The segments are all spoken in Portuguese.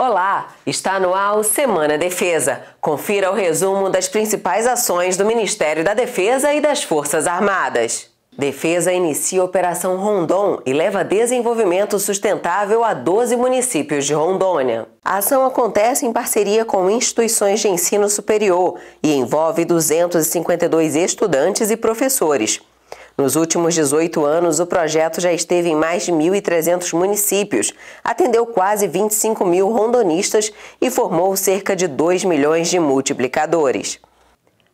Olá, está no ar o Semana Defesa. Confira o resumo das principais ações do Ministério da Defesa e das Forças Armadas. Defesa inicia a Operação Rondon e leva desenvolvimento sustentável a 12 municípios de Rondônia. A ação acontece em parceria com instituições de ensino superior e envolve 252 estudantes e professores. Nos últimos 18 anos, o projeto já esteve em mais de 1.300 municípios, atendeu quase 25 mil rondonistas e formou cerca de 2 milhões de multiplicadores.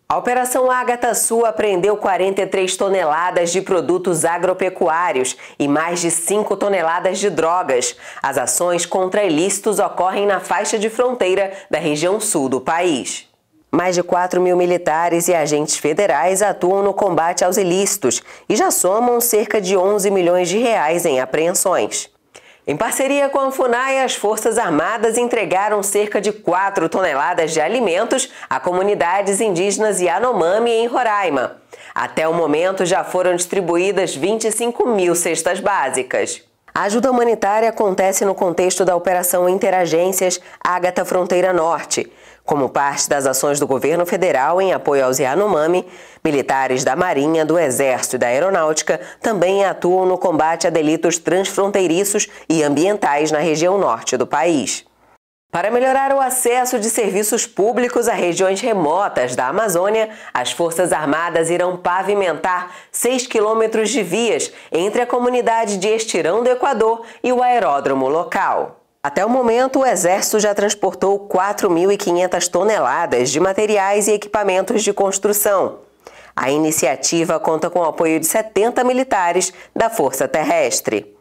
A Operação Ágata Sul apreendeu 43 toneladas de produtos agropecuários e mais de 5 toneladas de drogas. As ações contra ilícitos ocorrem na faixa de fronteira da região sul do país. Mais de 4 mil militares e agentes federais atuam no combate aos ilícitos e já somam cerca de 11 milhões de reais em apreensões. Em parceria com a FUNAI, as Forças Armadas entregaram cerca de 4 toneladas de alimentos a comunidades indígenas Yanomami em Roraima. Até o momento, já foram distribuídas 25 mil cestas básicas. A ajuda humanitária acontece no contexto da Operação Interagências Ágata Fronteira Norte. Como parte das ações do governo federal em apoio aos Yanomami, militares da Marinha, do Exército e da Aeronáutica também atuam no combate a delitos transfronteiriços e ambientais na região norte do país. Para melhorar o acesso de serviços públicos a regiões remotas da Amazônia, as Forças Armadas irão pavimentar 6 quilômetros de vias entre a comunidade de Estirão do Equador e o aeródromo local. Até o momento, o Exército já transportou 4.500 toneladas de materiais e equipamentos de construção. A iniciativa conta com o apoio de 70 militares da Força Terrestre.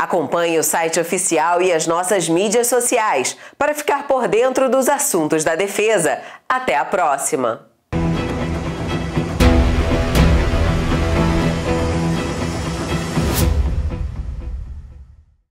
Acompanhe o site oficial e as nossas mídias sociais para ficar por dentro dos assuntos da defesa. Até a próxima!